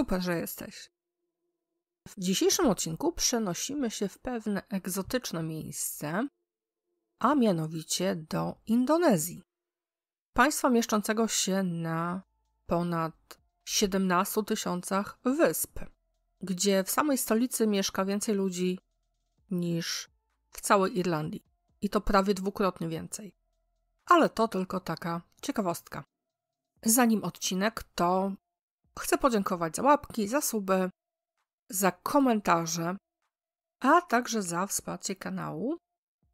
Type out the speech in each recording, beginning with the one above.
Super, że jesteś. W dzisiejszym odcinku przenosimy się w pewne egzotyczne miejsce, a mianowicie do Indonezji. Państwa mieszczącego się na ponad 17 tysiącach wysp, gdzie w samej stolicy mieszka więcej ludzi niż w całej Irlandii. I to prawie dwukrotnie więcej. Ale to tylko taka ciekawostka. Zanim odcinek, to Chcę podziękować za łapki, za suby, za komentarze, a także za wsparcie kanału.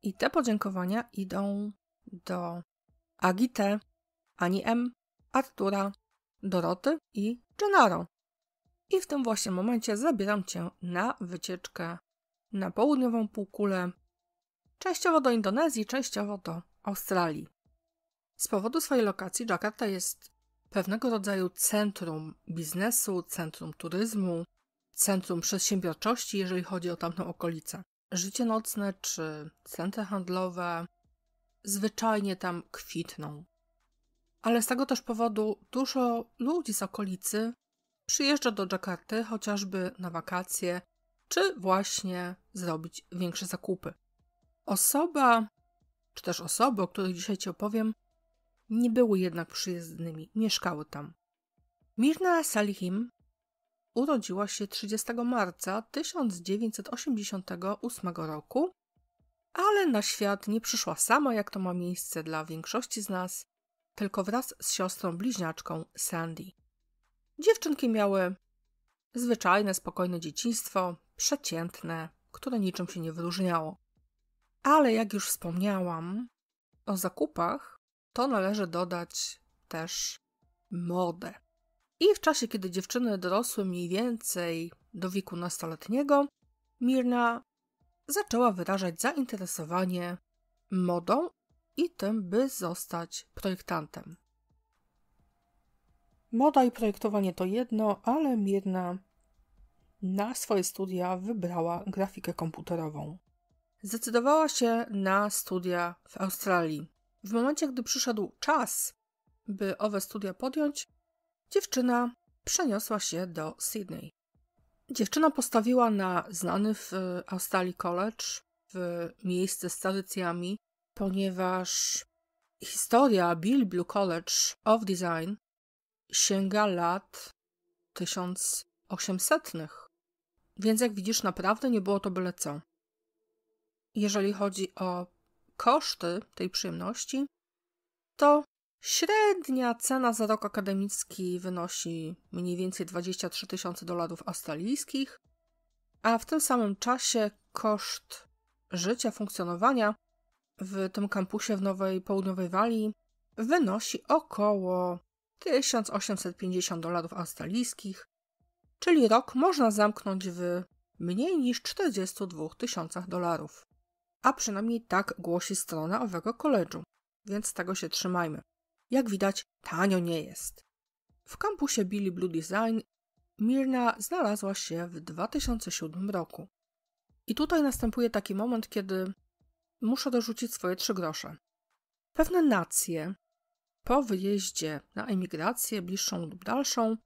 I te podziękowania idą do Agite, Ani M, Artura, Doroty i Gennaro. I w tym właśnie momencie zabieram Cię na wycieczkę na południową półkulę, częściowo do Indonezji, częściowo do Australii. Z powodu swojej lokacji Jakarta jest pewnego rodzaju centrum biznesu, centrum turyzmu, centrum przedsiębiorczości, jeżeli chodzi o tamtą okolicę. Życie nocne czy centra handlowe zwyczajnie tam kwitną. Ale z tego też powodu dużo ludzi z okolicy przyjeżdża do Dżakarty chociażby na wakacje, czy właśnie zrobić większe zakupy. Osoba, czy też osoby, o których dzisiaj Ci opowiem, nie były jednak przyjezdnymi, mieszkały tam. Mirna Salihim urodziła się 30 marca 1988 roku, ale na świat nie przyszła sama, jak to ma miejsce dla większości z nas, tylko wraz z siostrą bliźniaczką Sandy. Dziewczynki miały zwyczajne, spokojne dzieciństwo, przeciętne, które niczym się nie wyróżniało. Ale jak już wspomniałam o zakupach, to należy dodać też modę. I w czasie, kiedy dziewczyny dorosły mniej więcej do wieku nastoletniego, Mirna zaczęła wyrażać zainteresowanie modą i tym, by zostać projektantem. Moda i projektowanie to jedno, ale Mirna na swoje studia wybrała grafikę komputerową. Zdecydowała się na studia w Australii. W momencie, gdy przyszedł czas, by owe studia podjąć, dziewczyna przeniosła się do Sydney. Dziewczyna postawiła na znany w Australii College, w miejsce z tradycjami, ponieważ historia Bill Blue College of Design sięga lat 1800. Więc jak widzisz, naprawdę nie było to byle co. Jeżeli chodzi o koszty tej przyjemności, to średnia cena za rok akademicki wynosi mniej więcej 23 tysiące dolarów australijskich, a w tym samym czasie koszt życia, funkcjonowania w tym kampusie w Nowej Południowej Walii wynosi około 1850 dolarów australijskich, czyli rok można zamknąć w mniej niż 42 tysiącach dolarów a przynajmniej tak głosi strona owego koledżu, więc tego się trzymajmy. Jak widać, tanio nie jest. W kampusie Billy Blue Design Mirna znalazła się w 2007 roku. I tutaj następuje taki moment, kiedy muszę dorzucić swoje trzy grosze. Pewne nacje po wyjeździe na emigrację bliższą lub dalszą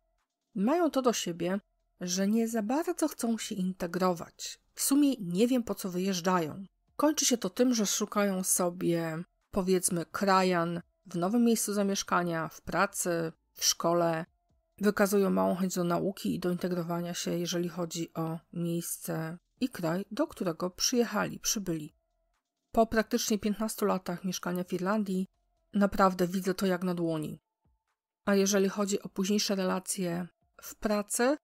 mają to do siebie, że nie za bardzo chcą się integrować. W sumie nie wiem po co wyjeżdżają. Kończy się to tym, że szukają sobie powiedzmy krajan w nowym miejscu zamieszkania, w pracy, w szkole. Wykazują małą chęć do nauki i do integrowania się, jeżeli chodzi o miejsce i kraj, do którego przyjechali, przybyli. Po praktycznie 15 latach mieszkania w Irlandii, naprawdę widzę to jak na dłoni. A jeżeli chodzi o późniejsze relacje w pracy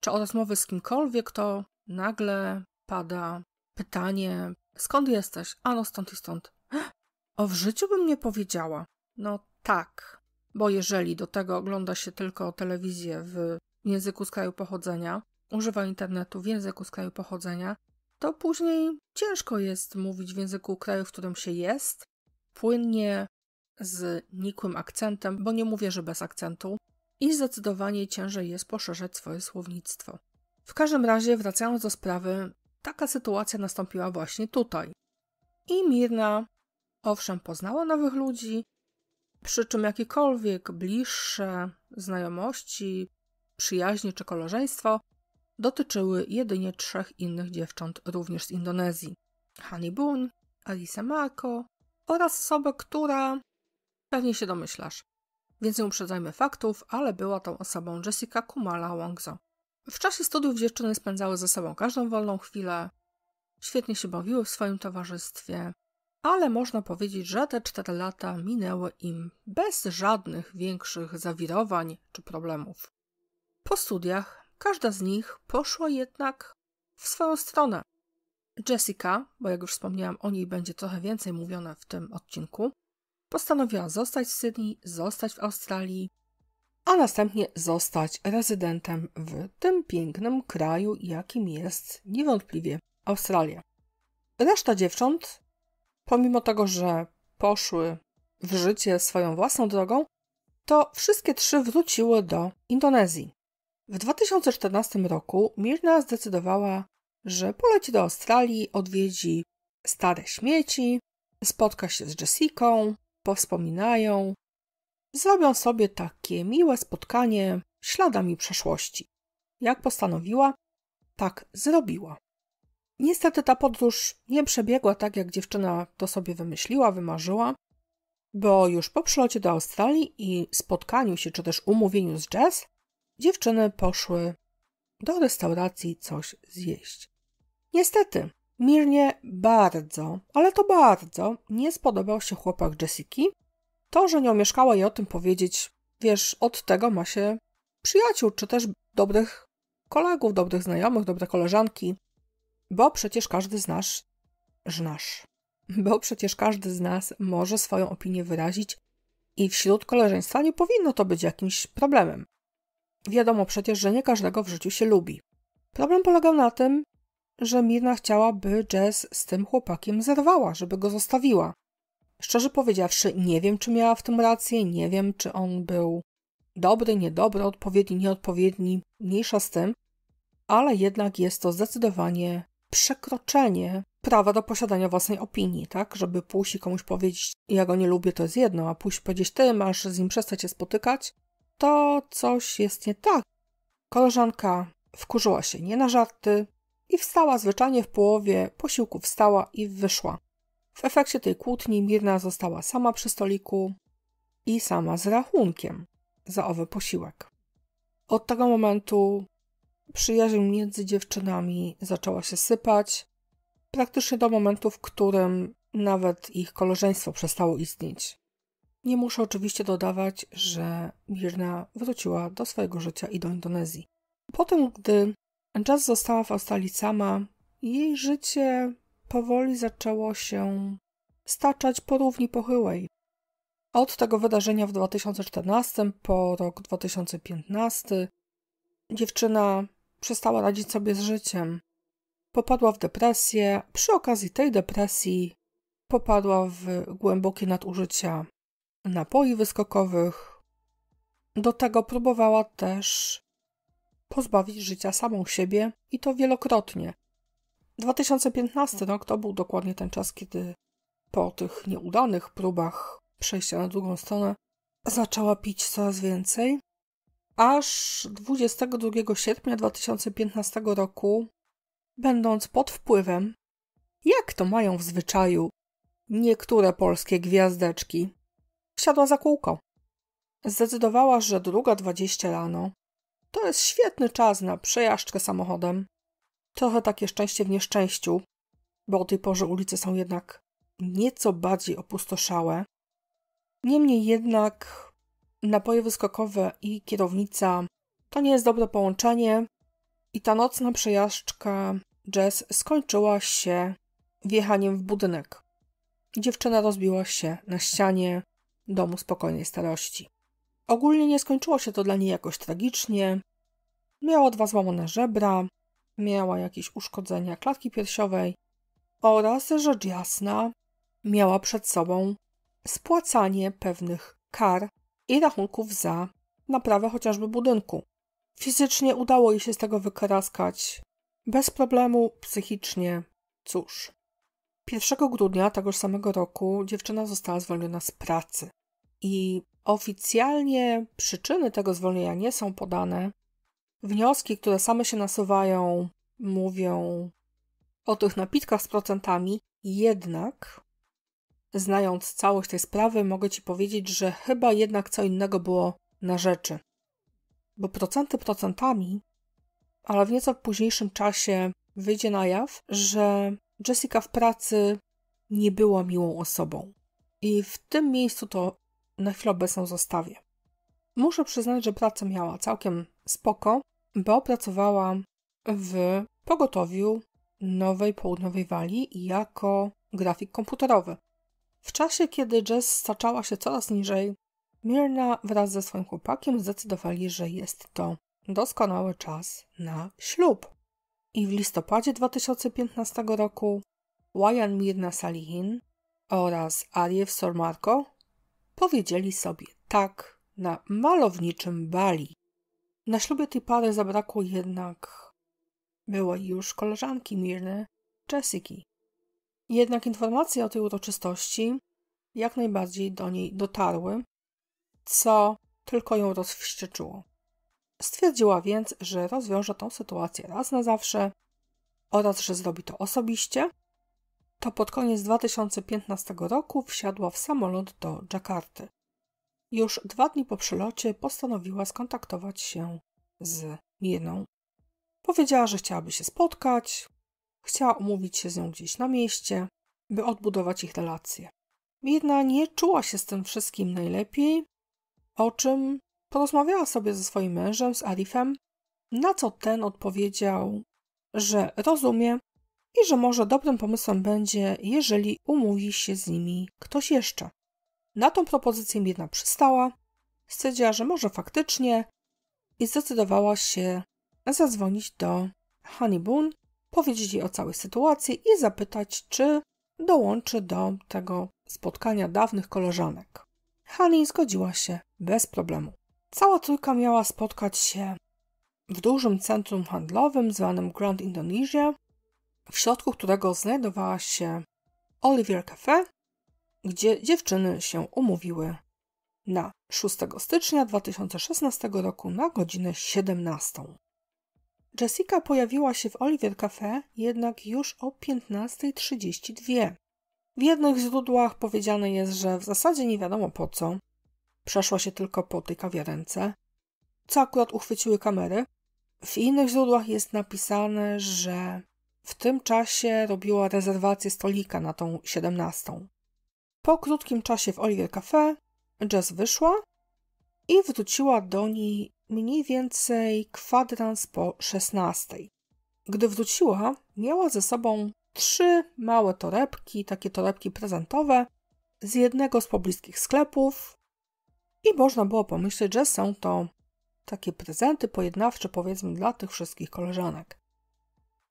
czy o rozmowy z kimkolwiek, to nagle pada pytanie, Skąd jesteś? Ano stąd i stąd. O w życiu bym nie powiedziała. No tak, bo jeżeli do tego ogląda się tylko telewizję w języku z kraju pochodzenia, używa internetu w języku z kraju pochodzenia, to później ciężko jest mówić w języku kraju, w którym się jest, płynnie z nikłym akcentem, bo nie mówię, że bez akcentu, i zdecydowanie ciężej jest poszerzać swoje słownictwo. W każdym razie, wracając do sprawy, Taka sytuacja nastąpiła właśnie tutaj. I Mirna, owszem, poznała nowych ludzi, przy czym jakiekolwiek bliższe znajomości, przyjaźnie czy koleżeństwo dotyczyły jedynie trzech innych dziewcząt również z Indonezji. Hani Bun, Alisa Marko oraz osobę, która pewnie się domyślasz. Więc nie uprzedzajmy faktów, ale była tą osobą Jessica Kumala Wongzo. W czasie studiów dziewczyny spędzały ze sobą każdą wolną chwilę, świetnie się bawiły w swoim towarzystwie, ale można powiedzieć, że te cztery lata minęły im bez żadnych większych zawirowań czy problemów. Po studiach każda z nich poszła jednak w swoją stronę. Jessica, bo jak już wspomniałam, o niej będzie trochę więcej mówione w tym odcinku, postanowiła zostać w Sydney, zostać w Australii, a następnie zostać rezydentem w tym pięknym kraju, jakim jest niewątpliwie Australia. Reszta dziewcząt, pomimo tego, że poszły w życie swoją własną drogą, to wszystkie trzy wróciły do Indonezji. W 2014 roku Mirna zdecydowała, że poleci do Australii, odwiedzi stare śmieci, spotka się z Jessiką, powspominają, zrobią sobie takie miłe spotkanie śladami przeszłości. Jak postanowiła, tak zrobiła. Niestety ta podróż nie przebiegła tak, jak dziewczyna to sobie wymyśliła, wymarzyła, bo już po przylocie do Australii i spotkaniu się czy też umówieniu z Jazz, dziewczyny poszły do restauracji coś zjeść. Niestety, Mirnie bardzo, ale to bardzo nie spodobał się chłopak Jessiki, to, że nią mieszkała i o tym powiedzieć, wiesz, od tego ma się przyjaciół, czy też dobrych kolegów, dobrych znajomych, dobre koleżanki, bo przecież każdy z nas, znasz, bo przecież każdy z nas może swoją opinię wyrazić i wśród koleżeństwa nie powinno to być jakimś problemem. Wiadomo przecież, że nie każdego w życiu się lubi. Problem polegał na tym, że Mirna chciała, by Jazz z tym chłopakiem zerwała, żeby go zostawiła. Szczerze powiedziawszy, nie wiem, czy miała w tym rację, nie wiem, czy on był dobry, niedobry, odpowiedni, nieodpowiedni, mniejsza z tym, ale jednak jest to zdecydowanie przekroczenie prawa do posiadania własnej opinii, tak? Żeby pójść i komuś powiedzieć, ja go nie lubię, to jest jedno, a pójść powiedzieć, ty masz z nim przestać się spotykać, to coś jest nie tak. Koleżanka wkurzyła się nie na żarty i wstała zwyczajnie w połowie posiłku, wstała i wyszła. W efekcie tej kłótni Mirna została sama przy stoliku i sama z rachunkiem za owy posiłek. Od tego momentu przyjaźń między dziewczynami zaczęła się sypać, praktycznie do momentu, w którym nawet ich koleżeństwo przestało istnieć. Nie muszę oczywiście dodawać, że Mirna wróciła do swojego życia i do Indonezji. Potem, gdy Jazz została w Australii sama, jej życie powoli zaczęło się staczać po równi pochyłej. Od tego wydarzenia w 2014 po rok 2015 dziewczyna przestała radzić sobie z życiem. Popadła w depresję, przy okazji tej depresji popadła w głębokie nadużycia napoi wyskokowych. Do tego próbowała też pozbawić życia samą siebie i to wielokrotnie. 2015 rok to był dokładnie ten czas, kiedy po tych nieudanych próbach przejścia na drugą stronę zaczęła pić coraz więcej, aż 22 sierpnia 2015 roku, będąc pod wpływem, jak to mają w zwyczaju niektóre polskie gwiazdeczki, wsiadła za kółko. Zdecydowała, że druga 20 rano to jest świetny czas na przejażdżkę samochodem Trochę takie szczęście w nieszczęściu, bo o tej porze ulice są jednak nieco bardziej opustoszałe. Niemniej jednak napoje wyskokowe i kierownica to nie jest dobre połączenie i ta nocna przejażdżka Jazz skończyła się wjechaniem w budynek. Dziewczyna rozbiła się na ścianie domu spokojnej starości. Ogólnie nie skończyło się to dla niej jakoś tragicznie. Miała dwa złamane żebra, miała jakieś uszkodzenia klatki piersiowej oraz, rzecz jasna, miała przed sobą spłacanie pewnych kar i rachunków za naprawę chociażby budynku. Fizycznie udało jej się z tego wykaraskać bez problemu, psychicznie cóż. 1 grudnia tegoż samego roku dziewczyna została zwolniona z pracy i oficjalnie przyczyny tego zwolnienia nie są podane, Wnioski, które same się nasuwają, mówią o tych napitkach z procentami, jednak znając całość tej sprawy, mogę Ci powiedzieć, że chyba jednak co innego było na rzeczy. Bo procenty procentami, ale w nieco późniejszym czasie wyjdzie na jaw, że Jessica w pracy nie była miłą osobą. I w tym miejscu to na chwilę obecną zostawię. Muszę przyznać, że pracę miała całkiem spoko, bo pracowała w pogotowiu Nowej Południowej Walii jako grafik komputerowy. W czasie, kiedy Jess staczała się coraz niżej, Mirna wraz ze swoim chłopakiem zdecydowali, że jest to doskonały czas na ślub. I w listopadzie 2015 roku Wajan Mirna Salihin oraz Ariev Sormarko powiedzieli sobie tak na malowniczym bali. Na ślubie tej pary zabrakło jednak byłej już koleżanki Mirny, Jessica. Jednak informacje o tej uroczystości jak najbardziej do niej dotarły, co tylko ją rozwścieczyło. Stwierdziła więc, że rozwiąże tą sytuację raz na zawsze oraz że zrobi to osobiście, to pod koniec 2015 roku wsiadła w samolot do Dżakarty. Już dwa dni po przylocie postanowiła skontaktować się z Jeną. Powiedziała, że chciałaby się spotkać, chciała umówić się z nią gdzieś na mieście, by odbudować ich relacje. Jedna nie czuła się z tym wszystkim najlepiej, o czym porozmawiała sobie ze swoim mężem, z Arifem, na co ten odpowiedział, że rozumie i że może dobrym pomysłem będzie, jeżeli umówi się z nimi ktoś jeszcze. Na tą propozycję Mirna przystała, stwierdziła, że może faktycznie i zdecydowała się zadzwonić do Honey Boone, powiedzieć jej o całej sytuacji i zapytać, czy dołączy do tego spotkania dawnych koleżanek. Honey zgodziła się bez problemu. Cała trójka miała spotkać się w dużym centrum handlowym zwanym Grand Indonesia, w środku którego znajdowała się Olivier Cafe gdzie dziewczyny się umówiły na 6 stycznia 2016 roku na godzinę 17. Jessica pojawiła się w Oliver Cafe jednak już o 15.32. W jednych źródłach powiedziane jest, że w zasadzie nie wiadomo po co. Przeszła się tylko po tej kawiarence, co akurat uchwyciły kamery. W innych źródłach jest napisane, że w tym czasie robiła rezerwację stolika na tą 17. Po krótkim czasie w Oliver Cafe Jazz wyszła i wróciła do niej mniej więcej kwadrans po 16. Gdy wróciła, miała ze sobą trzy małe torebki, takie torebki prezentowe, z jednego z pobliskich sklepów. I można było pomyśleć, że są to takie prezenty pojednawcze, powiedzmy, dla tych wszystkich koleżanek.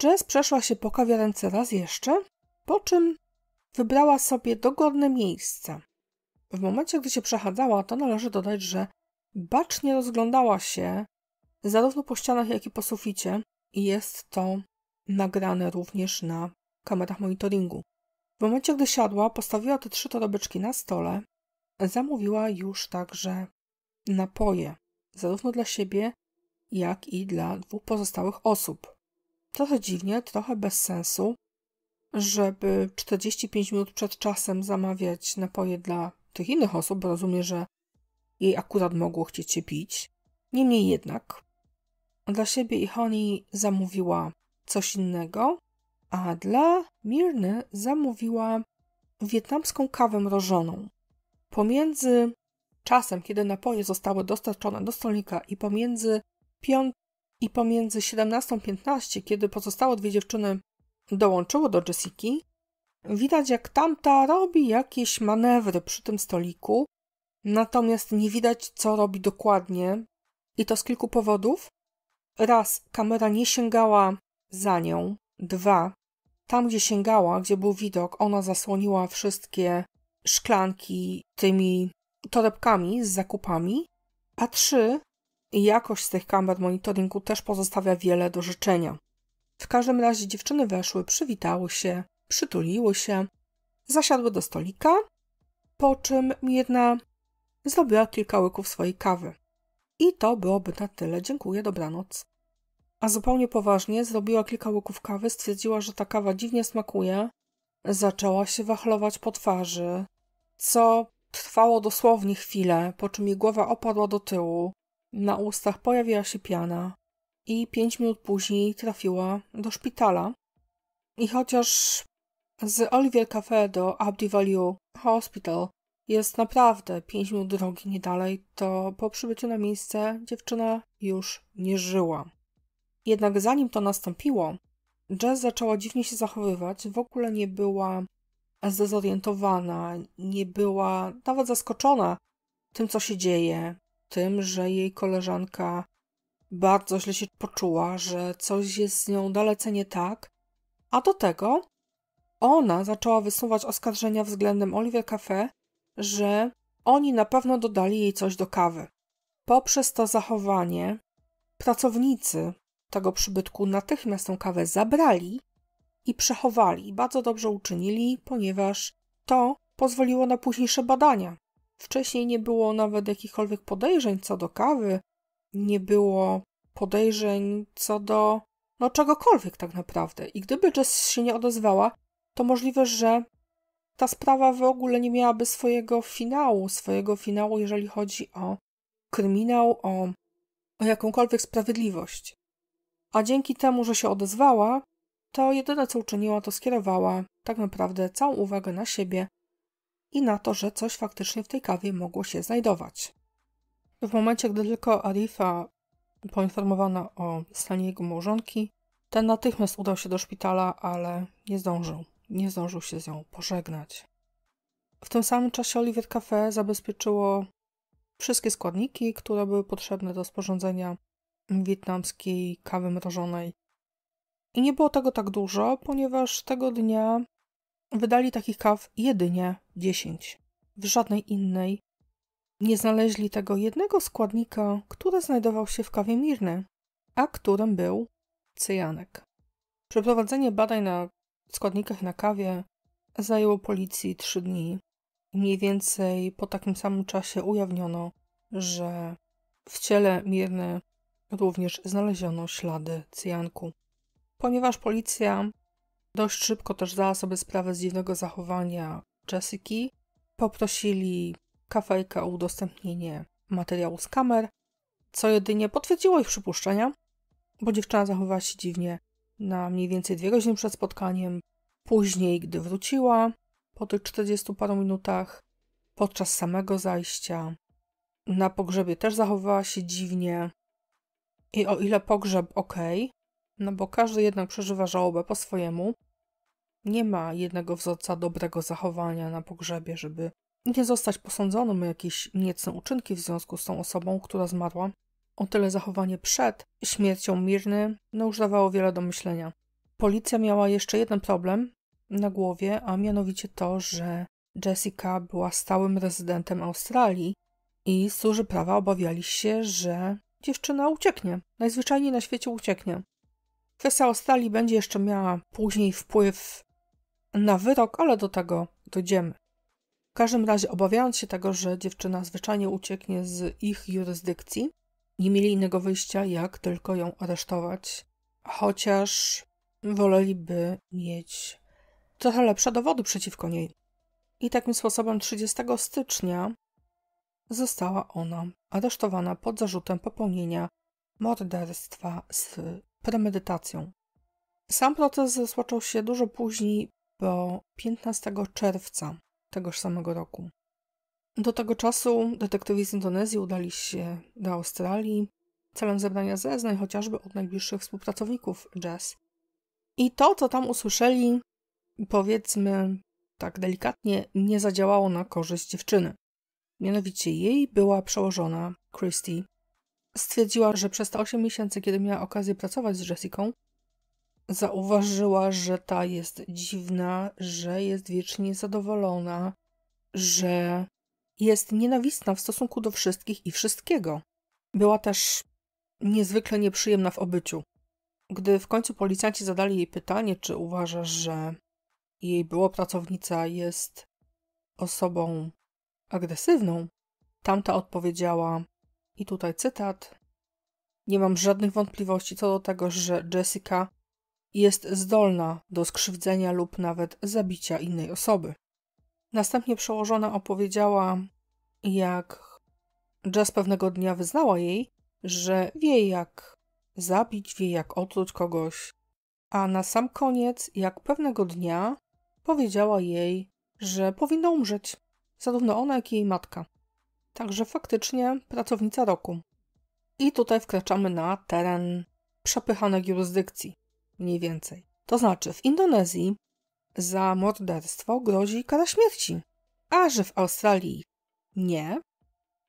Jess przeszła się po kawiarence raz jeszcze, po czym wybrała sobie dogodne miejsce. W momencie, gdy się przechadzała, to należy dodać, że bacznie rozglądała się zarówno po ścianach, jak i po suficie i jest to nagrane również na kamerach monitoringu. W momencie, gdy siadła, postawiła te trzy torebeczki na stole, zamówiła już także napoje, zarówno dla siebie, jak i dla dwóch pozostałych osób. Trochę dziwnie, trochę bez sensu, żeby 45 minut przed czasem zamawiać napoje dla tych innych osób, bo rozumiem, że jej akurat mogło chcieć się pić. Niemniej jednak, dla siebie i Honey zamówiła coś innego, a dla Mirny zamówiła wietnamską kawę mrożoną. Pomiędzy czasem, kiedy napoje zostały dostarczone do stolika i pomiędzy 5 i pomiędzy 17.15, kiedy pozostałe dwie dziewczyny Dołączyło do Jessiki. Widać, jak tamta robi jakieś manewry przy tym stoliku, natomiast nie widać, co robi dokładnie. I to z kilku powodów. Raz, kamera nie sięgała za nią. Dwa, tam gdzie sięgała, gdzie był widok, ona zasłoniła wszystkie szklanki tymi torebkami z zakupami. A trzy, jakość z tych kamer monitoringu też pozostawia wiele do życzenia. W każdym razie dziewczyny weszły, przywitały się, przytuliły się, zasiadły do stolika, po czym jedna zrobiła kilka łyków swojej kawy. I to byłoby na tyle. Dziękuję, dobranoc. A zupełnie poważnie zrobiła kilka łyków kawy, stwierdziła, że ta kawa dziwnie smakuje. Zaczęła się wachlować po twarzy, co trwało dosłownie chwilę, po czym jej głowa opadła do tyłu. Na ustach pojawiła się piana i 5 minut później trafiła do szpitala. I chociaż z Olivier Cafe do Abdi Value Hospital jest naprawdę 5 minut drogi nie dalej, to po przybyciu na miejsce dziewczyna już nie żyła. Jednak zanim to nastąpiło, Jazz zaczęła dziwnie się zachowywać, w ogóle nie była zdezorientowana, nie była nawet zaskoczona tym, co się dzieje, tym, że jej koleżanka bardzo źle się poczuła, że coś jest z nią dalece nie tak, a do tego ona zaczęła wysuwać oskarżenia względem Oliver Cafe, że oni na pewno dodali jej coś do kawy. Poprzez to zachowanie pracownicy tego przybytku natychmiast tą kawę zabrali i przechowali. Bardzo dobrze uczynili, ponieważ to pozwoliło na późniejsze badania. Wcześniej nie było nawet jakichkolwiek podejrzeń co do kawy, nie było podejrzeń co do no, czegokolwiek tak naprawdę. I gdyby Jess się nie odezwała, to możliwe, że ta sprawa w ogóle nie miałaby swojego finału, swojego finału, jeżeli chodzi o kryminał, o, o jakąkolwiek sprawiedliwość. A dzięki temu, że się odezwała, to jedyne co uczyniła, to skierowała tak naprawdę całą uwagę na siebie i na to, że coś faktycznie w tej kawie mogło się znajdować. W momencie, gdy tylko Arifa poinformowano o stanie jego małżonki, ten natychmiast udał się do szpitala, ale nie zdążył. Nie zdążył się z nią pożegnać. W tym samym czasie Oliver Cafe zabezpieczyło wszystkie składniki, które były potrzebne do sporządzenia wietnamskiej kawy mrożonej. I nie było tego tak dużo, ponieważ tego dnia wydali takich kaw jedynie 10. W żadnej innej nie znaleźli tego jednego składnika, który znajdował się w kawie Mirny, a którym był cyjanek. Przeprowadzenie badań na składnikach na kawie zajęło policji trzy dni. Mniej więcej po takim samym czasie ujawniono, że w ciele Mirny również znaleziono ślady cyjanku. Ponieważ policja dość szybko też zdała sobie sprawę z dziwnego zachowania Jessiki, poprosili kafejkę o udostępnienie materiału z kamer, co jedynie potwierdziło ich przypuszczenia, bo dziewczyna zachowała się dziwnie na mniej więcej dwie godziny przed spotkaniem. Później, gdy wróciła, po tych 40 paru minutach, podczas samego zajścia, na pogrzebie też zachowała się dziwnie. I o ile pogrzeb ok, no bo każdy jednak przeżywa żałobę po swojemu, nie ma jednego wzorca dobrego zachowania na pogrzebie, żeby nie zostać posądzonym o jakieś niecne uczynki w związku z tą osobą, która zmarła. O tyle zachowanie przed śmiercią Mirny no już dawało wiele do myślenia. Policja miała jeszcze jeden problem na głowie, a mianowicie to, że Jessica była stałym rezydentem Australii i służy prawa obawiali się, że dziewczyna ucieknie. Najzwyczajniej na świecie ucieknie. Kwestia Australii będzie jeszcze miała później wpływ na wyrok, ale do tego dojdziemy. W każdym razie, obawiając się tego, że dziewczyna zwyczajnie ucieknie z ich jurysdykcji, nie mieli innego wyjścia, jak tylko ją aresztować. Chociaż woleliby mieć trochę lepsze dowody przeciwko niej. I takim sposobem 30 stycznia została ona aresztowana pod zarzutem popełnienia morderstwa z premedytacją. Sam proces rozpoczął się dużo później, bo 15 czerwca tegoż samego roku. Do tego czasu detektywi z Indonezji udali się do Australii celem zebrania zeznań chociażby od najbliższych współpracowników Jazz. I to, co tam usłyszeli, powiedzmy tak delikatnie, nie zadziałało na korzyść dziewczyny. Mianowicie jej była przełożona, Christy, stwierdziła, że przez te 8 miesięcy, kiedy miała okazję pracować z Jessiką, Zauważyła, że ta jest dziwna, że jest wiecznie zadowolona, że jest nienawistna w stosunku do wszystkich i wszystkiego. Była też niezwykle nieprzyjemna w obyciu. Gdy w końcu policjanci zadali jej pytanie, czy uważa, że jej była pracownica jest osobą agresywną, tamta odpowiedziała, i tutaj cytat: Nie mam żadnych wątpliwości co do tego, że Jessica jest zdolna do skrzywdzenia lub nawet zabicia innej osoby. Następnie przełożona opowiedziała, jak Jess pewnego dnia wyznała jej, że wie jak zabić, wie jak otruć kogoś. A na sam koniec, jak pewnego dnia powiedziała jej, że powinna umrzeć, zarówno ona, jak i jej matka. Także faktycznie pracownica roku. I tutaj wkraczamy na teren przepychanej jurysdykcji mniej więcej. To znaczy, w Indonezji za morderstwo grozi kara śmierci, a że w Australii nie,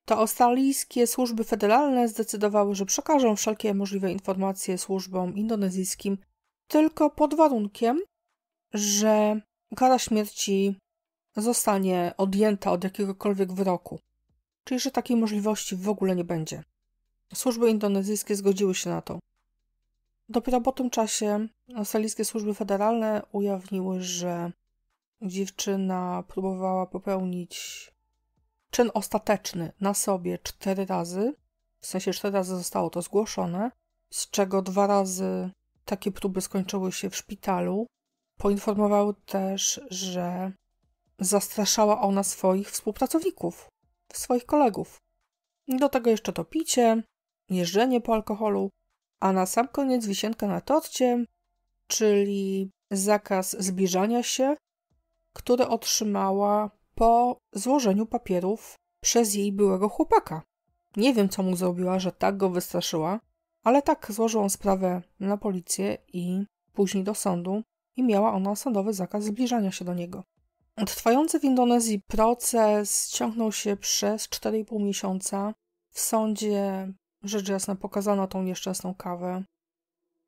to australijskie służby federalne zdecydowały, że przekażą wszelkie możliwe informacje służbom indonezyjskim tylko pod warunkiem, że kara śmierci zostanie odjęta od jakiegokolwiek wyroku, czyli że takiej możliwości w ogóle nie będzie. Służby indonezyjskie zgodziły się na to. Dopiero po tym czasie australijskie służby federalne ujawniły, że dziewczyna próbowała popełnić czyn ostateczny na sobie cztery razy. W sensie cztery razy zostało to zgłoszone, z czego dwa razy takie próby skończyły się w szpitalu. Poinformowały też, że zastraszała ona swoich współpracowników, swoich kolegów. Do tego jeszcze to picie, jeżdżenie po alkoholu a na sam koniec wisienka na torcie, czyli zakaz zbliżania się, który otrzymała po złożeniu papierów przez jej byłego chłopaka. Nie wiem, co mu zrobiła, że tak go wystraszyła, ale tak złożyła sprawę na policję i później do sądu i miała ona sądowy zakaz zbliżania się do niego. Trwający w Indonezji proces ciągnął się przez 4,5 miesiąca. W sądzie Rzecz jasna, pokazano tą nieszczęsną kawę.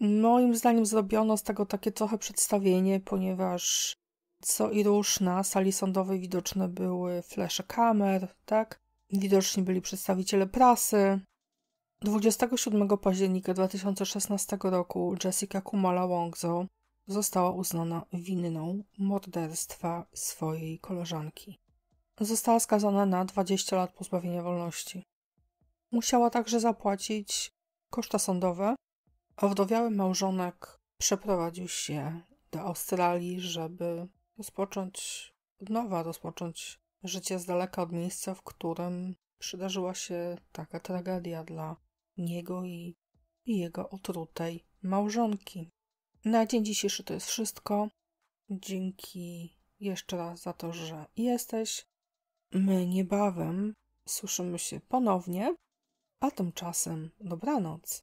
Moim zdaniem zrobiono z tego takie trochę przedstawienie, ponieważ co i róż na sali sądowej widoczne były flesze kamer, tak? Widoczni byli przedstawiciele prasy. 27 października 2016 roku Jessica Kumala Wongzo została uznana winną morderstwa swojej koleżanki. Została skazana na 20 lat pozbawienia wolności. Musiała także zapłacić koszta sądowe. Owdowiały małżonek przeprowadził się do Australii, żeby rozpocząć od nowa, rozpocząć życie z daleka od miejsca, w którym przydarzyła się taka tragedia dla niego i, i jego otrutej małżonki. Na dzień dzisiejszy to jest wszystko. Dzięki jeszcze raz za to, że jesteś. My niebawem słyszymy się ponownie. A tymczasem dobranoc.